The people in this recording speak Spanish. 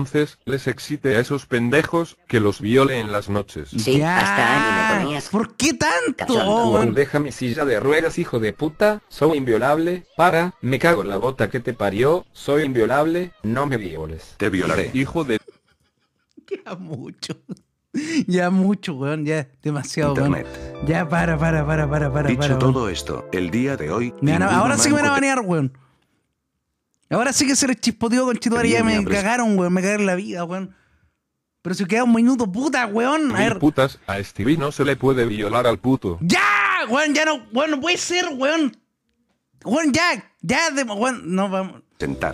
entonces les excite a esos pendejos que los viole en las noches. Sí, ya. hasta ahí me ¿Por qué tanto? Juan, deja mi silla de ruedas, hijo de puta. Soy inviolable. Para, me cago en la bota que te parió. Soy inviolable. No me violes. Te violaré, hijo de... Ya mucho. Ya mucho, weón, ya demasiado. Internet. Ya para, para, para, para, para. Dicho todo esto, el día de hoy... ahora sí me van a banear, weón. Ahora sí que se les chispoteó con Chituar y ya me cagaron, weón. Me cagaron la vida, weón. Pero si queda un minuto, puta, weón. A ver. Putas, a este vino se le puede violar al puto. ¡Ya! Weón, ya no, weón, no puede ser, weón. Weón, ya, ya, de, weón, no vamos. Sentar.